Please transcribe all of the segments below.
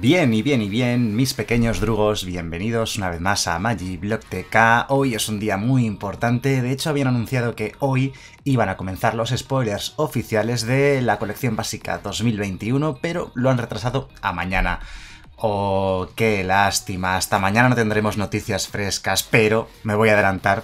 Bien y bien y bien, mis pequeños drugos, bienvenidos una vez más a Block TK. Hoy es un día muy importante, de hecho habían anunciado que hoy iban a comenzar los spoilers oficiales de la colección básica 2021, pero lo han retrasado a mañana. Oh, qué lástima, hasta mañana no tendremos noticias frescas, pero me voy a adelantar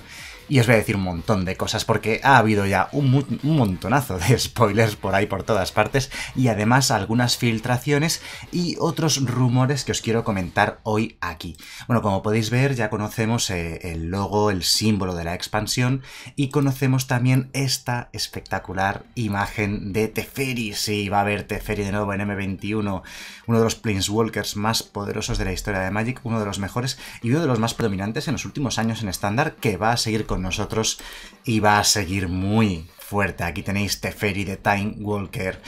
y os voy a decir un montón de cosas porque ha habido ya un, montonazo de spoilers por ahí por todas partes y además algunas filtraciones y otros rumores que os quiero comentar hoy aquí. Bueno, como podéis ver ya conocemos eh, el logo, el símbolo de la expansión y conocemos también esta espectacular imagen de Teferi. Sí, va a haber Teferi de nuevo en M21, uno de los Planeswalkers más poderosos de la historia de Magic, uno de los mejores y uno de los más predominantes en los últimos años en estándar que va a seguir con nosotros y va a seguir muy fuerte. Aquí tenéis Teferi de Time Walker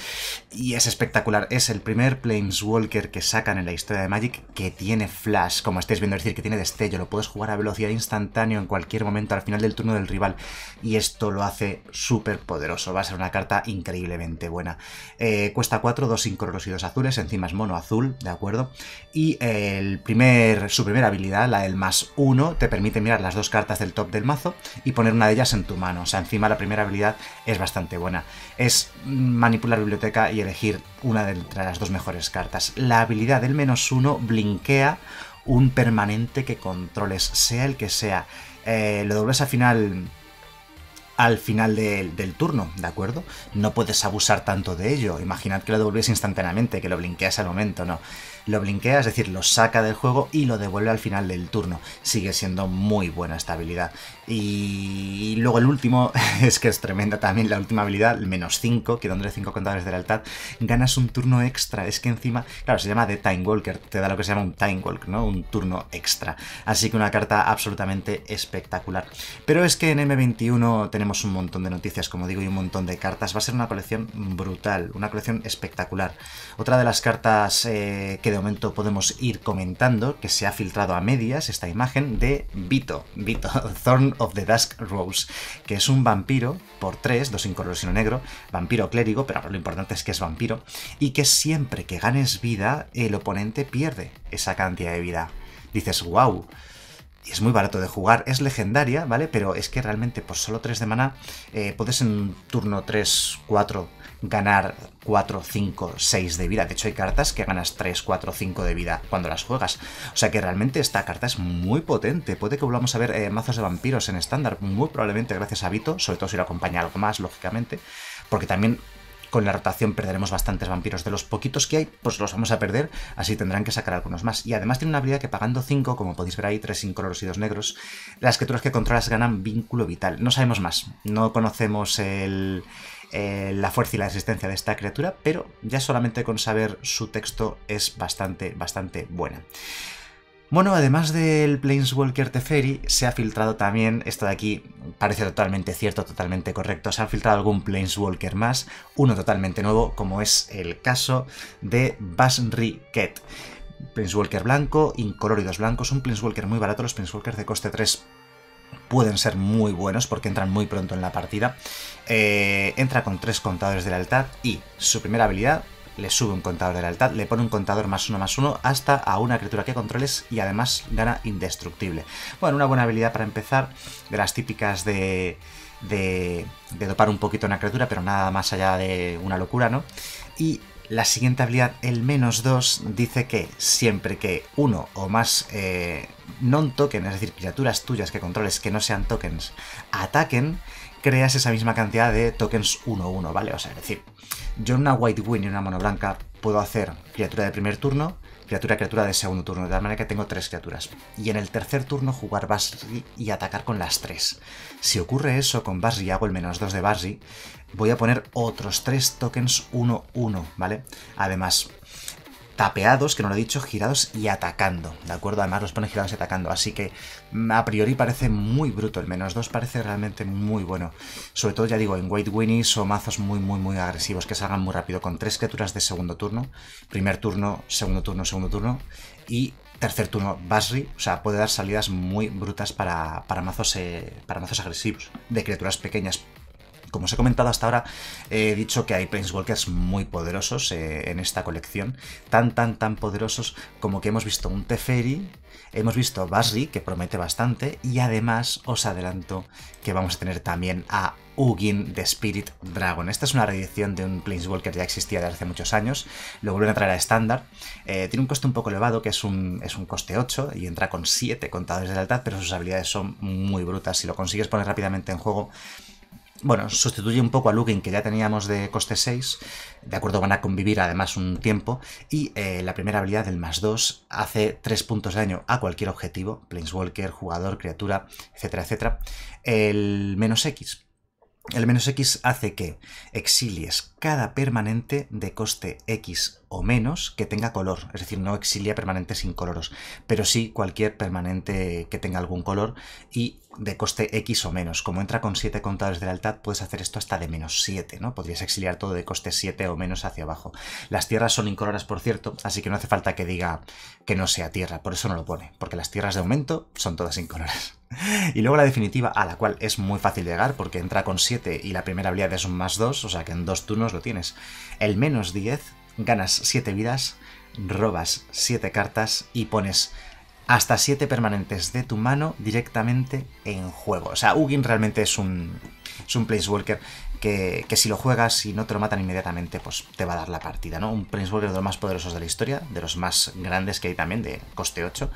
y es espectacular. Es el primer Planeswalker que sacan en la historia de Magic que tiene flash, como estáis viendo, decir, que tiene destello. Lo puedes jugar a velocidad instantánea en cualquier momento al final del turno del rival y esto lo hace súper poderoso. Va a ser una carta increíblemente buena. Eh, cuesta 4, 2 sincronos y 2 azules, encima es mono azul, ¿de acuerdo? Y eh, el primer, su primera habilidad, la del más 1, te permite mirar las dos cartas del top del mazo y poner una de ellas en tu mano. O sea, encima la primera habilidad es bastante buena. Es manipular biblioteca y elegir una de las dos mejores cartas. La habilidad del menos uno blinquea un permanente que controles, sea el que sea. Eh, lo dobles al final al final del turno, ¿de acuerdo? No puedes abusar tanto de ello. Imaginad que lo dobles instantáneamente, que lo blinqueas al momento, no lo blinquea es decir, lo saca del juego y lo devuelve al final del turno. Sigue siendo muy buena esta habilidad. Y, luego el último, es que es tremenda también la última habilidad, menos 5, que donde 5 contadores de lealtad, ganas un turno extra. Es que encima, claro, se llama de Time Walker, te da lo que se llama un Time Walk, ¿no? Un turno extra. Así que una carta absolutamente espectacular. Pero es que en M21 tenemos un montón de noticias, como digo, y un montón de cartas. Va a ser una colección brutal, una colección espectacular. Otra de las cartas eh, que momento podemos ir comentando que se ha filtrado a medias esta imagen de Vito, Vito, Thorn of the Dusk Rose, que es un vampiro por 3, dos sin negro, vampiro clérigo, pero lo importante es que es vampiro, y que siempre que ganes vida, el oponente pierde esa cantidad de vida. Dices, wow, es muy barato de jugar, es legendaria, ¿vale? Pero es que realmente por solo 3 de maná eh, puedes en turno 3, 4 ganar 4, 5, 6 de vida. De hecho, hay cartas que ganas 3, 4, 5 de vida cuando las juegas. O sea que realmente esta carta es muy potente. Puede que volvamos a ver eh, mazos de vampiros en estándar, muy probablemente gracias a Vito, sobre todo si lo acompaña algo más, lógicamente, porque también con la rotación perderemos bastantes vampiros. De los poquitos que hay, pues los vamos a perder, así tendrán que sacar algunos más. Y además tiene una habilidad que pagando 5, como podéis ver ahí, 3 incoloros y 2 negros, las criaturas que controlas ganan vínculo vital. No sabemos más, no conocemos el eh, la fuerza y la resistencia de esta criatura, pero ya solamente con saber su texto es bastante, bastante buena. Bueno, además del Planeswalker Teferi, se ha filtrado también, esto de aquí parece totalmente cierto, totalmente correcto, se ha filtrado algún Planeswalker más, uno totalmente nuevo, como es el caso de Basri Ket. Planeswalker blanco, incoloridos blancos, un Planeswalker muy barato, los Planeswalkers de coste 3 pueden ser muy buenos porque entran muy pronto en la partida. Eh, entra con tres contadores de lealtad y su primera habilidad le sube un contador de lealtad, le pone un contador más uno más uno hasta a una criatura que controles y además gana indestructible. Bueno, una buena habilidad para empezar, de las típicas de, de, de dopar un poquito una criatura, pero nada más allá de una locura, ¿no? Y la siguiente habilidad, el menos 2, dice que siempre que uno o más eh, non-tokens, es decir, criaturas tuyas que controles que no sean tokens, ataquen, creas esa misma cantidad de tokens 1-1, ¿vale? O sea, es decir, yo en una White Win y una mono blanca puedo hacer criatura de primer turno, criatura, criatura de segundo turno, de tal manera que tengo tres criaturas. Y en el tercer turno jugar Basri y atacar con las tres. Si ocurre eso con Basri, hago el menos dos de Basri, voy a poner otros tres tokens 1-1, ¿vale? Además, tapeados, que no lo he dicho, girados y atacando, ¿de acuerdo? Además los pone girados y atacando, así que mm, a priori parece muy bruto, el menos dos parece realmente muy bueno. Sobre todo, ya digo, en White winnie son mazos muy, muy, muy agresivos que salgan muy rápido, con tres criaturas de segundo turno, primer turno, segundo turno, segundo turno, y tercer turno Basri, o sea, puede dar salidas muy brutas para, mazos, eh, para mazos agresivos, de criaturas pequeñas, como os he comentado hasta ahora, he dicho que hay Planeswalkers muy poderosos eh, en esta colección, tan tan tan poderosos como que hemos visto un Teferi, hemos visto Basri, que promete bastante, y además os adelanto que vamos a tener también a Ugin de Spirit Dragon. Esta es una reedición de un Planeswalker que ya existía desde hace muchos años, lo vuelven a traer a estándar. Eh, tiene un coste un poco elevado, que es un, es un coste 8 y entra con 7 contadores de lealtad, pero sus habilidades son muy brutas. Si lo consigues poner rápidamente en juego, bueno, sustituye un poco a Lugin, que ya teníamos de coste 6. De acuerdo, van a convivir además un tiempo. Y eh, la primera habilidad del más 2 hace 3 puntos de daño a cualquier objetivo, Planeswalker, jugador, criatura, etcétera, etcétera. El menos X. El menos X hace que exilies cada permanente de coste X o menos que tenga color, es decir, no exilia permanentes incoloros, pero sí cualquier permanente que tenga algún color y de coste X o menos. Como entra con 7 contadores de lealtad, puedes hacer esto hasta de menos 7, ¿no? Podrías exiliar todo de coste 7 o menos hacia abajo. Las tierras son incoloras, por cierto, así que no hace falta que diga que no sea tierra, por eso no lo pone, porque las tierras de aumento son todas incoloras. Y luego la definitiva, a la cual es muy fácil llegar, porque entra con 7 y la primera habilidad es un más 2, o sea que en 2 turnos lo tienes. El menos 10, ganas 7 vidas, robas 7 cartas y pones hasta 7 permanentes de tu mano directamente en juego. O sea, Ugin realmente es un, es un que, que, si lo juegas y no te lo matan inmediatamente, pues te va a dar la partida, ¿no? Un Planeswalker de los más poderosos de la historia, de los más grandes que hay también, de coste 8,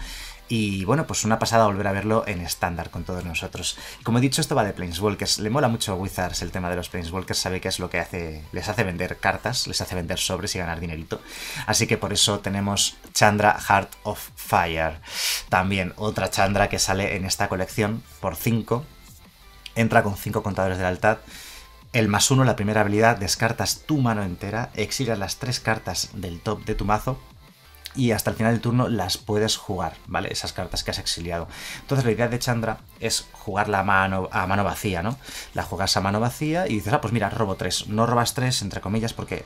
y bueno, pues una pasada volver a verlo en estándar con todos nosotros. como he dicho, esto va de Planeswalkers. Le mola mucho a Wizards el tema de los Planeswalkers, sabe que es lo que hace, les hace vender cartas, les hace vender sobres y ganar dinerito. Así que por eso tenemos Chandra Heart of Fire. También otra Chandra que sale en esta colección por 5. Entra con 5 contadores de lealtad. El más 1, la primera habilidad, descartas tu mano entera, exilas las 3 cartas del top de tu mazo y hasta el final del turno las puedes jugar, ¿vale? Esas cartas que has exiliado. Entonces la idea de Chandra es jugarla a mano, a mano vacía, ¿no? La juegas a mano vacía y dices, ah, pues mira, robo 3. No robas 3, entre comillas, porque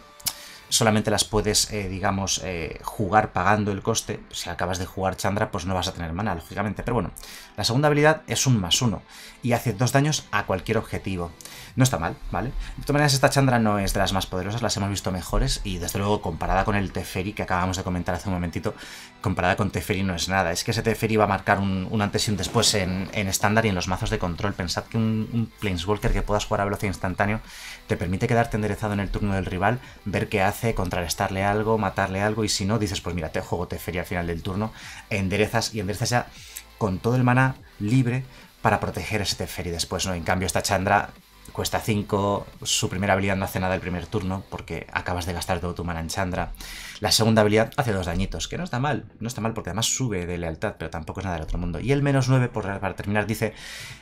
solamente las puedes, eh, digamos, eh, jugar pagando el coste. Si acabas de jugar Chandra, pues no vas a tener mana, lógicamente. Pero bueno, la segunda habilidad es un más uno y hace dos daños a cualquier objetivo. No está mal, ¿vale? De todas maneras, esta Chandra no es de las más poderosas, las hemos visto mejores y desde luego comparada con el Teferi que acabamos de comentar hace un momentito, comparada con Teferi no es nada. Es que ese Teferi va a marcar un, antes y un después en estándar y en los mazos de control. Pensad que un, un Planeswalker que puedas jugar a velocidad instantáneo te permite quedarte enderezado en el turno del rival, ver qué hace contrarrestarle algo, matarle algo, y si no, dices, pues mira, te juego te al final del turno, enderezas y enderezas ya con todo el maná libre para proteger ese Teferi después, ¿no? En cambio, esta Chandra cuesta 5, su primera habilidad no hace nada el primer turno porque acabas de gastar todo tu mana en Chandra. La segunda habilidad hace dos dañitos, que no está mal, no está mal porque además sube de lealtad, pero tampoco es nada del otro mundo. Y el menos 9, para terminar, dice,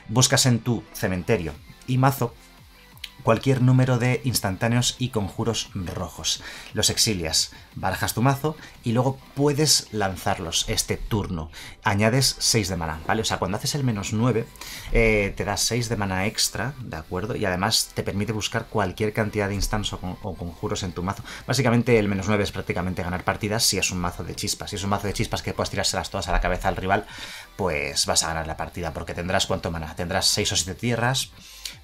buscas en tu cementerio y mazo cualquier número de instantáneos y conjuros rojos. Los exilias, barajas tu mazo y luego puedes lanzarlos este turno. Añades 6 de mana, ¿vale? O sea, cuando haces el menos 9, eh, te das 6 de mana extra, ¿de acuerdo? Y además te permite buscar cualquier cantidad de instants o, conjuros en tu mazo. Básicamente el menos 9 es prácticamente ganar partidas si es un mazo de chispas. Si es un mazo de chispas que puedas tirárselas todas a la cabeza al rival, pues vas a ganar la partida porque tendrás cuánto mana. Tendrás 6 o 7 tierras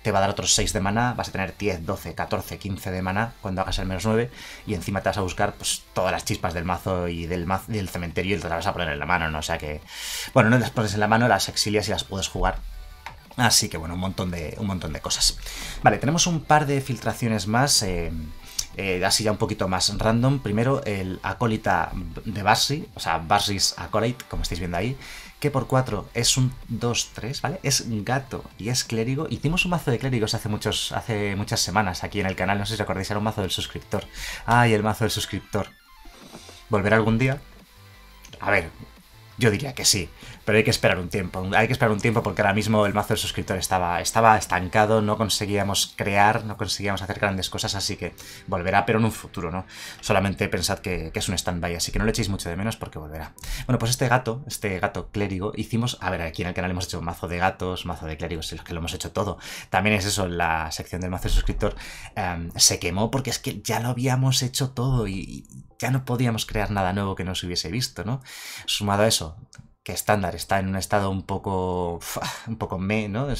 te va a dar otros 6 de maná, vas a tener 10, 12, 14, 15 de maná cuando hagas el menos 9 y encima te vas a buscar pues, todas las chispas del mazo y del, del cementerio y te las vas a poner en la mano, ¿no? O sea que, bueno, no las pones en la mano, las exilias y las puedes jugar Así que bueno, un montón de, un montón de cosas. Vale, tenemos un par de filtraciones más, eh, eh, así ya un poquito más random. Primero, el acólita de Barsi, o sea, Barsi's Acolyte, como estáis viendo ahí que por 4 es un 2-3, ¿vale? Es gato y es clérigo. Hicimos un mazo de clérigos hace, muchos, hace muchas semanas aquí en el canal, no sé si recordáis era un mazo del suscriptor. Ay, el mazo del suscriptor. ¿Volverá algún día? A ver, yo diría que sí, pero hay que esperar un tiempo. Hay que esperar un tiempo porque ahora mismo el mazo del suscriptor estaba, estaba estancado, no conseguíamos crear, no conseguíamos hacer grandes cosas, así que volverá, pero en un futuro, ¿no? Solamente pensad que, es un stand-by, así que no le echéis mucho de menos porque volverá. Bueno, pues este gato, este gato clérigo, hicimos, a ver, aquí en el canal hemos hecho mazo de gatos, mazo de clérigos, es los que lo hemos hecho todo. También es eso, la sección del mazo del suscriptor em, se quemó porque es que ya lo habíamos hecho todo y ya no podíamos crear nada nuevo que no se hubiese visto, ¿no? Sumado a eso, que estándar está en un estado un poco, un poco me, ¿no? Eh,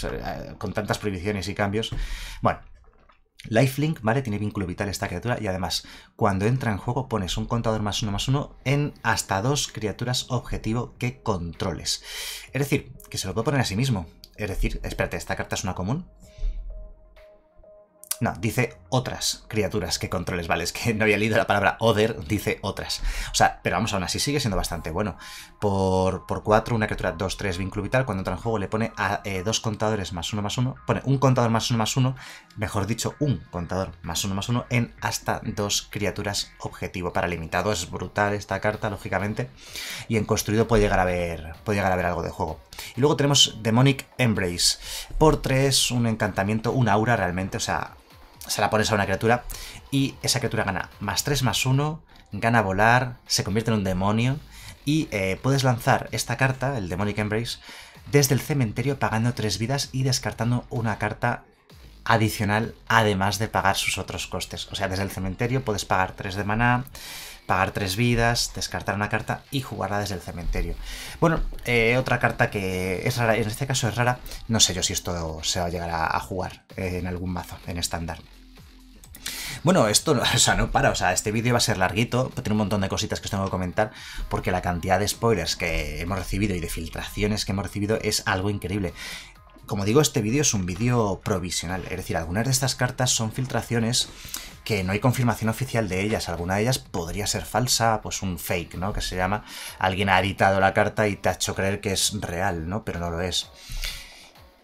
con tantas prohibiciones y cambios. Bueno, Lifelink, ¿vale? Tiene vínculo vital esta criatura y además, cuando entra en juego pones un contador más uno más uno en hasta dos criaturas objetivo que controles. Es decir, que se lo puede poner a sí mismo. Es decir, espérate, ¿esta carta es una común? No, dice otras criaturas que controles, vale, es que no había leído la palabra other, dice otras. O sea, pero vamos, aún así sigue siendo bastante bueno. Por, por 4, una criatura 2, 3, vínculo vital, cuando entra en juego le pone a eh, dos contadores más uno, más uno, pone un contador más uno, más uno mejor dicho, un contador más uno más uno, en hasta dos criaturas objetivo para limitado. Es brutal esta carta, lógicamente, y en construido puede llegar a ver, puede llegar a ver algo de juego. Y luego tenemos Demonic Embrace. Por 3, un encantamiento, un aura realmente, o sea, se la pones a una criatura y esa criatura gana más 3 más 1, gana volar, se convierte en un demonio y eh, puedes lanzar esta carta, el Demonic Embrace, desde el cementerio pagando 3 vidas y descartando una carta adicional además de pagar sus otros costes. O sea, desde el cementerio puedes pagar 3 de maná, pagar 3 vidas, descartar una carta y jugarla desde el cementerio. Bueno, eh, otra carta que es rara, en este caso es rara, no sé yo si esto se va a llegar a, jugar eh, en algún mazo, en estándar. Bueno, esto, o sea, no para, o sea, este vídeo va a ser larguito, tiene un montón de cositas que os tengo que comentar, porque la cantidad de spoilers que hemos recibido y de filtraciones que hemos recibido es algo increíble. Como digo, este vídeo es un vídeo provisional, es decir, algunas de estas cartas son filtraciones que no hay confirmación oficial de ellas, alguna de ellas podría ser falsa, pues un fake, ¿no? Que se llama, alguien ha editado la carta y te ha hecho creer que es real, ¿no? Pero no lo es.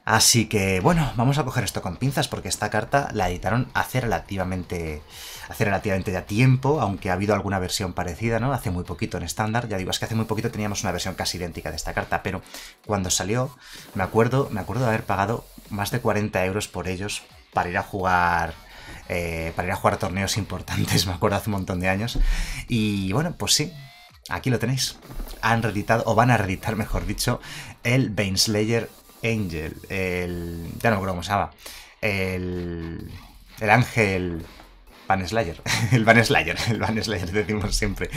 Así que, bueno, vamos a coger esto con pinzas porque esta carta la editaron hace relativamente, hace relativamente ya tiempo, aunque ha habido alguna versión parecida, ¿no? Hace muy poquito en estándar, ya digo, es que hace muy poquito teníamos una versión casi idéntica de esta carta, pero cuando salió, me acuerdo, me acuerdo de haber pagado más de 40 euros por ellos para ir a jugar eh, para ir a jugar torneos importantes, me acuerdo hace un montón de años. Y bueno, pues sí, aquí lo tenéis. Han reeditado, o van a reeditar, mejor dicho, el Baneslayer Angel, el. Ya no me El. El ángel. Van Slayer, el Van Slayer, el Van Slayer decimos siempre.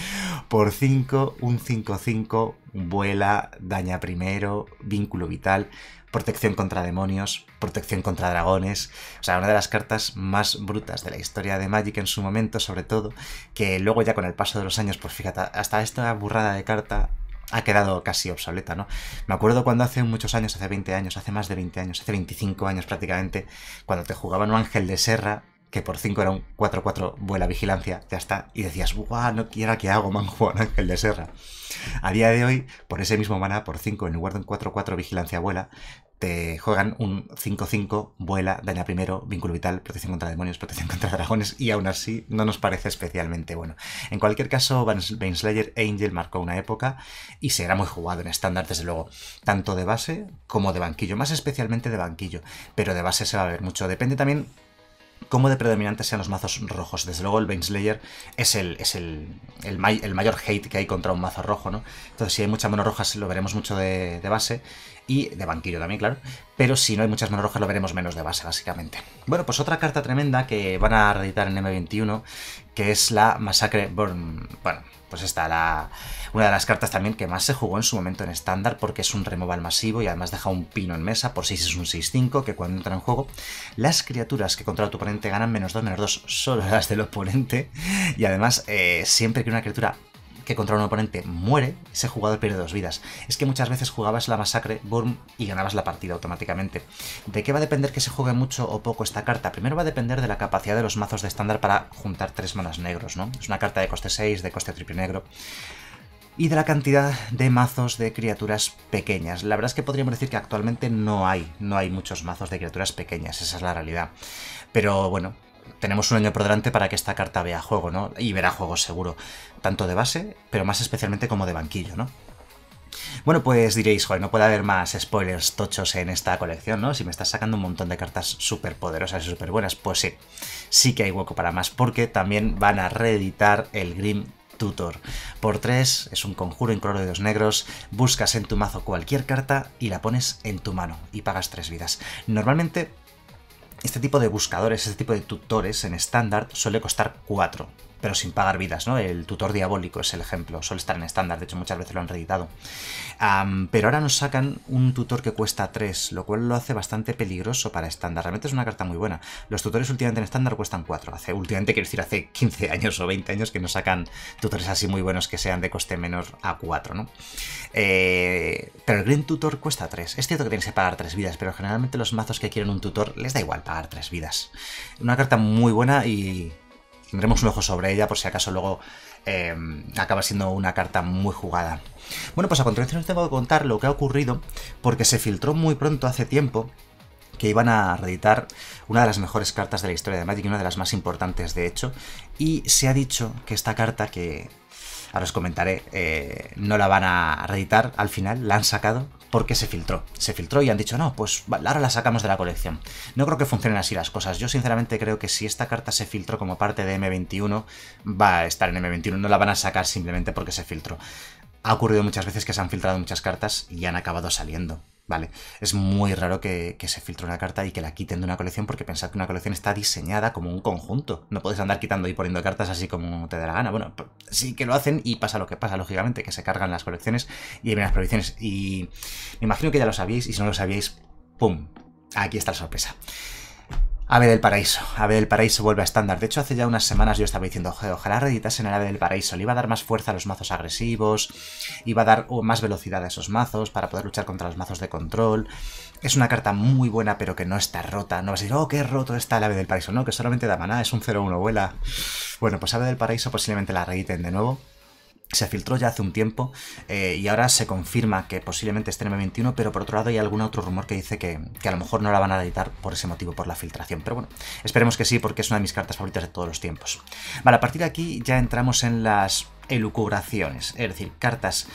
Por 5, un 5-5, vuela, daña primero, vínculo vital, protección contra demonios, protección contra dragones. O sea, una de las cartas más brutas de la historia de Magic en su momento, sobre todo, que luego ya con el paso de los años, pues fíjate, hasta esta burrada de carta ha quedado casi obsoleta, ¿no? Me acuerdo cuando hace muchos años, hace 20 años, hace más de 20 años, hace 25 años prácticamente, cuando te jugaban un ángel de serra, que por 5 era un 4-4 vuela vigilancia, ya está, y decías, ¡buah, no quiera que hago, man un ángel de serra. A día de hoy, por ese mismo maná, por 5, en lugar de un 4-4 vigilancia vuela, te juegan un 5-5, vuela, daña primero, vínculo vital, protección contra demonios, protección contra dragones, y aún así no nos parece especialmente bueno. En cualquier caso, Baneslayer Angel marcó una época y será muy jugado en estándar, desde luego, tanto de base como de banquillo, más especialmente de banquillo, pero de base se va a ver mucho. Depende también como de predominantes sean los mazos rojos. Desde luego el Bainslayer es, el, es el, el, mayor hate que hay contra un mazo rojo, ¿no? Entonces si hay muchas manos rojas lo veremos mucho de, base y de banquillo también, claro. Pero si no hay muchas manos rojas lo veremos menos de base, básicamente. Bueno, pues otra carta tremenda que van a reeditar en M21, que es la Masacre Burn. Bueno, pues está la, una de las cartas también que más se jugó en su momento en estándar porque es un removal masivo y además deja un pino en mesa por 6 es un 6-5 que cuando entra en juego las criaturas que contra tu oponente ganan menos 2, menos 2 solo las del oponente y además eh, siempre que una criatura que contra un oponente muere, ese jugador pierde dos vidas. Es que muchas veces jugabas la masacre boom, y ganabas la partida automáticamente. ¿De qué va a depender que se juegue mucho o poco esta carta? Primero va a depender de la capacidad de los mazos de estándar para juntar tres manas negros, ¿no? Es una carta de coste 6, de coste triple negro y de la cantidad de mazos de criaturas pequeñas. La verdad es que podríamos decir que actualmente no hay, no hay muchos mazos de criaturas pequeñas, esa es la realidad. Pero bueno, tenemos un año por delante para que esta carta vea juego, ¿no? Y verá juego seguro, tanto de base, pero más especialmente como de banquillo, ¿no? Bueno, pues diréis, joder, no puede haber más spoilers tochos en esta colección, ¿no? Si me estás sacando un montón de cartas súper poderosas y súper buenas, pues sí, sí que hay hueco para más, porque también van a reeditar el Grim Tutor. Por 3 es un conjuro en color de dos negros, buscas en tu mazo cualquier carta y la pones en tu mano y pagas 3 vidas. Normalmente este tipo de buscadores, este tipo de tutores en estándar suele costar 4, pero sin pagar vidas, ¿no? El tutor diabólico es el ejemplo, suele estar en estándar, de hecho muchas veces lo han reeditado pero ahora nos sacan un tutor que cuesta 3, lo cual lo hace bastante peligroso para estándar. Realmente es una carta muy buena. Los tutores últimamente en estándar cuestan 4. Hace, últimamente, quiero decir, hace 15 años o 20 años que nos sacan tutores así muy buenos que sean de coste menor a 4, ¿no? Eh, pero el Green Tutor cuesta 3. Es cierto que tienes que pagar 3 vidas, pero generalmente los mazos que quieren un tutor les da igual pagar 3 vidas. Una carta muy buena y tendremos un ojo sobre ella por si acaso luego Em, acaba siendo una carta muy jugada. Bueno, pues a continuación os tengo que contar lo que ha ocurrido, porque se filtró muy pronto hace tiempo que iban a reeditar una de las mejores cartas de la historia de Magic una de las más importantes de hecho, y se ha dicho que esta carta que ahora os comentaré, eh, no la van a reeditar al final, la han sacado porque se filtró. Se filtró y han dicho, no, pues ahora la sacamos de la colección. No creo que funcionen así las cosas. Yo sinceramente creo que si esta carta se filtró como parte de M21, va a estar en M21. No la van a sacar simplemente porque se filtró. Ha ocurrido muchas veces que se han filtrado muchas cartas y han acabado saliendo. ¿vale? Es muy raro que, se filtre una carta y que la quiten de una colección porque pensad que una colección está diseñada como un conjunto. No puedes andar quitando y poniendo cartas así como te da la gana. Bueno, sí que lo hacen y pasa lo que pasa, lógicamente, que se cargan las colecciones y hay las prohibiciones. Y me imagino que ya lo sabíais y si no lo sabíais, ¡pum! Aquí está la sorpresa. Ave del Paraíso. Ave del Paraíso vuelve a estándar. De hecho, hace ya unas semanas yo estaba diciendo, ojalá reeditasen el Ave del Paraíso. Le iba a dar más fuerza a los mazos agresivos, iba a dar oh, más velocidad a esos mazos para poder luchar contra los mazos de control. Es una carta muy buena, pero que no está rota. No vas a decir, oh, qué roto está el Ave del Paraíso. No, que solamente da maná, es un 0-1, vuela. Bueno, pues Ave del Paraíso posiblemente la reediten de nuevo se filtró ya hace un tiempo eh, y ahora se confirma que posiblemente esté en M21, pero por otro lado hay algún otro rumor que dice que, que, a lo mejor no la van a editar por ese motivo, por la filtración. Pero bueno, esperemos que sí, porque es una de mis cartas favoritas de todos los tiempos. Vale, a partir de aquí ya entramos en las elucubraciones, es decir, cartas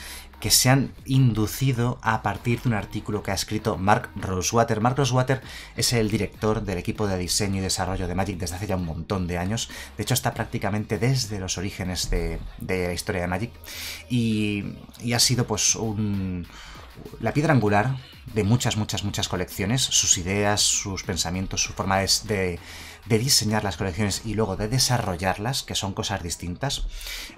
que se han inducido a partir de un artículo que ha escrito Mark Rosewater. Mark Rosewater es el director del equipo de diseño y desarrollo de Magic desde hace ya un montón de años. De hecho, está prácticamente desde los orígenes de, la historia de Magic. Y, ha sido pues la piedra angular de muchas, muchas, muchas colecciones, sus ideas, sus pensamientos, su forma de, de diseñar las colecciones y luego de desarrollarlas, que son cosas distintas.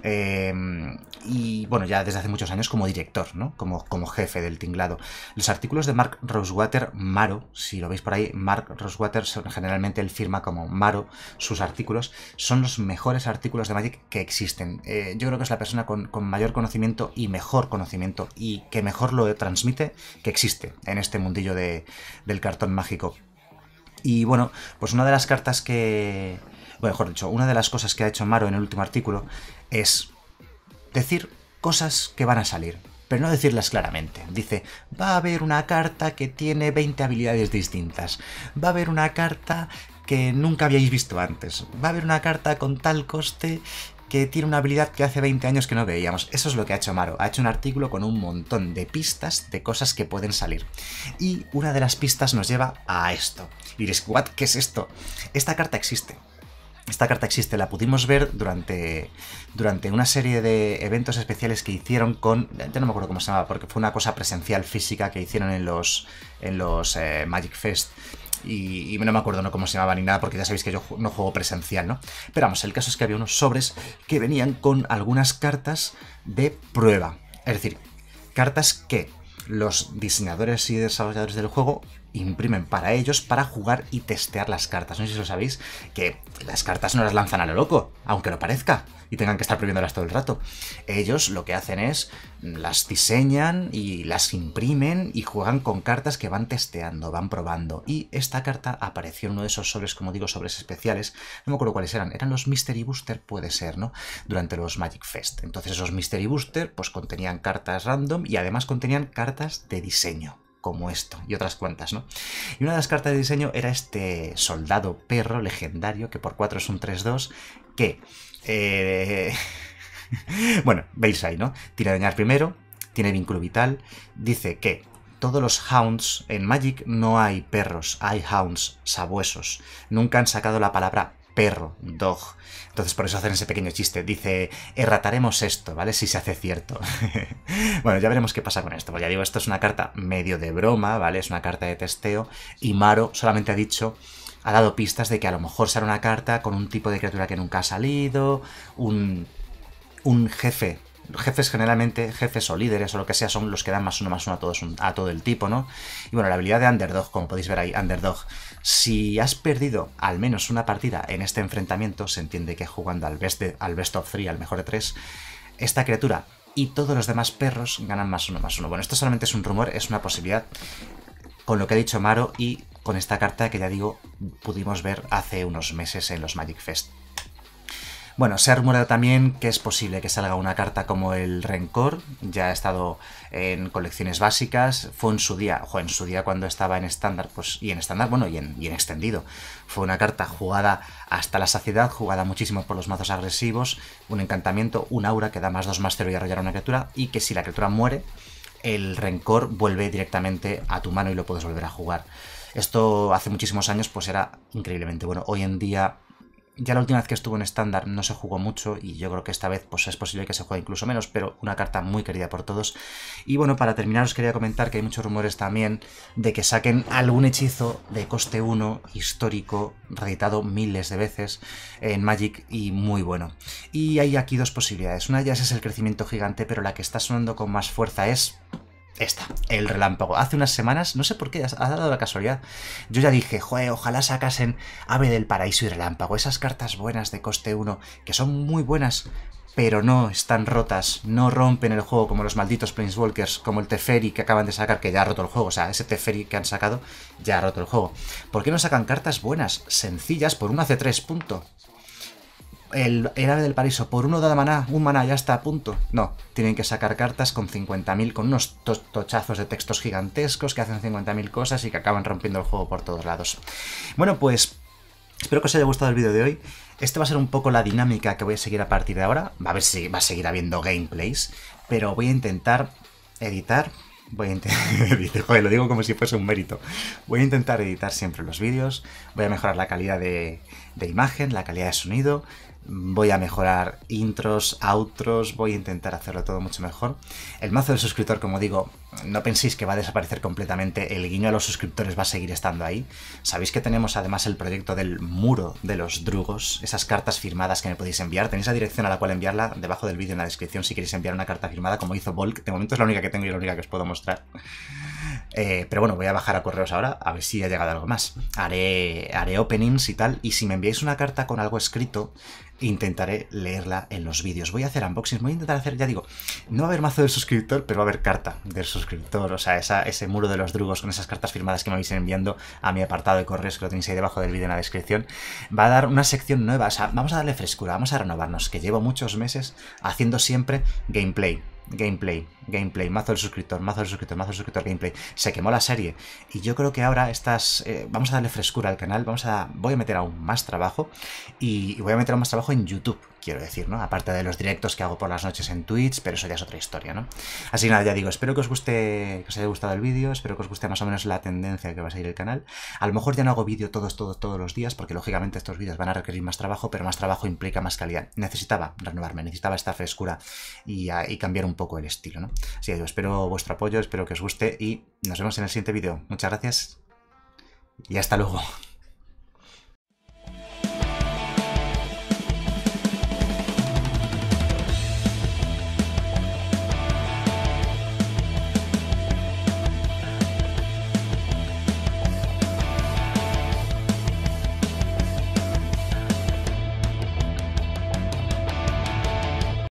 Em, y bueno, ya desde hace muchos años como director, ¿no? Como, como jefe del tinglado. Los artículos de Mark Rosewater, Maro, si lo veis por ahí, Mark Rosewater, generalmente él firma como Maro sus artículos, son los mejores artículos de Magic que existen. Eh, yo creo que es la persona con, con mayor conocimiento y mejor conocimiento y que mejor lo transmite que existe en este mundillo de, del cartón mágico. Y bueno, pues una de las cartas que... Bueno, mejor dicho, una de las cosas que ha hecho Maro en el último artículo es decir cosas que van a salir, pero no decirlas claramente. Dice, va a haber una carta que tiene 20 habilidades distintas, va a haber una carta que nunca habíais visto antes, va a haber una carta con tal coste que tiene una habilidad que hace 20 años que no veíamos. Eso es lo que ha hecho Maro. Ha hecho un artículo con un montón de pistas de cosas que pueden salir. Y una de las pistas nos lleva a esto. Y diréis, ¿Qué es esto? Esta carta existe. Esta carta existe, la pudimos ver durante, durante una serie de eventos especiales que hicieron con... no me acuerdo cómo se llamaba, porque fue una cosa presencial física que hicieron en los, en los eh, Magic Fest y, no me acuerdo no cómo se llamaba ni nada, porque ya sabéis que yo no juego presencial, ¿no? Pero vamos, el caso es que había unos sobres que venían con algunas cartas de prueba. Es decir, cartas que los diseñadores y desarrolladores del juego imprimen para ellos para jugar y testear las cartas. No sé si lo sabéis, que las cartas no las lanzan a lo loco, aunque lo parezca, y tengan que estar previéndolas todo el rato. Ellos lo que hacen es mm, las diseñan y las imprimen y juegan con cartas que van testeando, van probando. Y esta carta apareció en uno de esos sobres, como digo, sobres especiales. No me acuerdo cuáles eran. Eran los Mystery Booster, puede ser, ¿no? Durante los Magic Fest. Entonces esos Mystery Booster pues contenían cartas random y además contenían cartas de diseño como esto y otras cuantas, ¿no? Y una de las cartas de diseño era este soldado perro legendario, que por 4 es un 3-2, que... Eh, bueno, veis ahí, ¿no? Tira dañar primero, tiene vínculo vital, dice que todos los hounds en Magic no hay perros, hay hounds sabuesos. Nunca han sacado la palabra perro, dog. Entonces por eso hacen ese pequeño chiste. Dice, errataremos esto, ¿vale? Si se hace cierto. bueno, ya veremos qué pasa con esto. Pues ya digo, esto es una carta medio de broma, ¿vale? Es una carta de testeo. Y Maro solamente ha dicho ha dado pistas de que a lo mejor será una carta con un tipo de criatura que nunca ha salido, un, un jefe jefes generalmente, jefes o líderes o lo que sea, son los que dan más uno más uno a, todos, a todo el tipo, ¿no? Y bueno, la habilidad de Underdog, como podéis ver ahí, Underdog. Si has perdido al menos una partida en este enfrentamiento, se entiende que jugando al best, al best of three, al mejor de tres esta criatura y todos los demás perros ganan más uno más uno. Bueno, esto solamente es un rumor, es una posibilidad con lo que ha dicho Maro y con esta carta que ya digo pudimos ver hace unos meses en los Magic Fest. Bueno, se ha rumorado también que es posible que salga una carta como el Rencor, ya ha estado en colecciones básicas, fue en su día, o en su día cuando estaba en estándar, pues, y en estándar, bueno, y en, extendido. Fue una carta jugada hasta la saciedad, jugada muchísimo por los mazos agresivos, un encantamiento, un aura que da más 2 más 0 y arrollar una criatura, y que si la criatura muere, el rencor vuelve directamente a tu mano y lo puedes volver a jugar. Esto hace muchísimos años pues era increíblemente bueno. Hoy en día ya la última vez que estuvo en estándar no se jugó mucho y yo creo que esta vez pues es posible que se juegue incluso menos, pero una carta muy querida por todos. Y bueno, para terminar os quería comentar que hay muchos rumores también de que saquen algún hechizo de coste 1 histórico, reeditado miles de veces en Magic y muy bueno. Y hay aquí dos posibilidades. Una de ellas es el crecimiento gigante, pero la que está sonando con más fuerza es esta, el relámpago. Hace unas semanas, no sé por qué, ha dado la casualidad. Yo ya dije, joder, ojalá sacasen Ave del Paraíso y Relámpago. Esas cartas buenas de coste 1, que son muy buenas, pero no están rotas, no rompen el juego como los malditos Planeswalkers, como el Teferi que acaban de sacar, que ya ha roto el juego. O sea, ese Teferi que han sacado ya ha roto el juego. ¿Por qué no sacan cartas buenas, sencillas, por un AC3 punto? el, ave del paraíso por uno de maná, un maná, ya está a punto. No, tienen que sacar cartas con 50.000, con unos tochazos de textos gigantescos que hacen 50.000 cosas y que acaban rompiendo el juego por todos lados. Bueno, pues espero que os haya gustado el vídeo de hoy. este va a ser un poco la dinámica que voy a seguir a partir de ahora. Va a, ver si, va a seguir habiendo gameplays, pero voy a intentar editar voy a intentar, joder, lo digo como si fuese un mérito. Voy a intentar editar siempre los vídeos, voy a mejorar la calidad de, imagen, la calidad de sonido, voy a mejorar intros, outros, voy a intentar hacerlo todo mucho mejor. El mazo del suscriptor, como digo, no penséis que va a desaparecer completamente, el guiño a los suscriptores va a seguir estando ahí. Sabéis que tenemos además el proyecto del muro de los drugos, esas cartas firmadas que me podéis enviar, tenéis la dirección a la cual enviarla debajo del vídeo en la descripción si queréis enviar una carta firmada como hizo Volk, de momento es la única que tengo y la única que os puedo mostrar. Eh, pero bueno, voy a bajar a correos ahora a ver si ha llegado algo más. Haré, haré openings y tal. Y si me enviáis una carta con algo escrito, intentaré leerla en los vídeos. Voy a hacer unboxings, voy a intentar hacer, ya digo, no va a haber mazo del suscriptor, pero va a haber carta del suscriptor. O sea, ese muro de los drugos con esas cartas firmadas que me habéis enviando a mi apartado de correos, que lo tenéis ahí debajo del vídeo en la descripción. Va a dar una sección nueva, o sea, vamos a darle frescura, vamos a renovarnos, que llevo muchos meses haciendo siempre gameplay gameplay, gameplay, mazo del suscriptor, mazo del suscriptor, mazo del suscriptor, gameplay. Se quemó la serie. Y yo creo que ahora estas. Eh, vamos a darle frescura al canal. Vamos a. Voy a meter aún más trabajo. Y, y voy a meter aún más trabajo en YouTube quiero decir, ¿no? Aparte de los directos que hago por las noches en Twitch, pero eso ya es otra historia, ¿no? Así que nada, ya digo, espero que os guste, que os haya gustado el vídeo, espero que os guste más o menos la tendencia que va a seguir el canal. A lo mejor ya no hago vídeo todos, todos, todos los días, porque lógicamente estos vídeos van a requerir más trabajo, pero más trabajo implica más calidad. Necesitaba renovarme, necesitaba esta frescura y, cambiar un poco el estilo, ¿no? Así que yo espero vuestro apoyo, espero que os guste y nos vemos en el siguiente vídeo. Muchas gracias y hasta luego.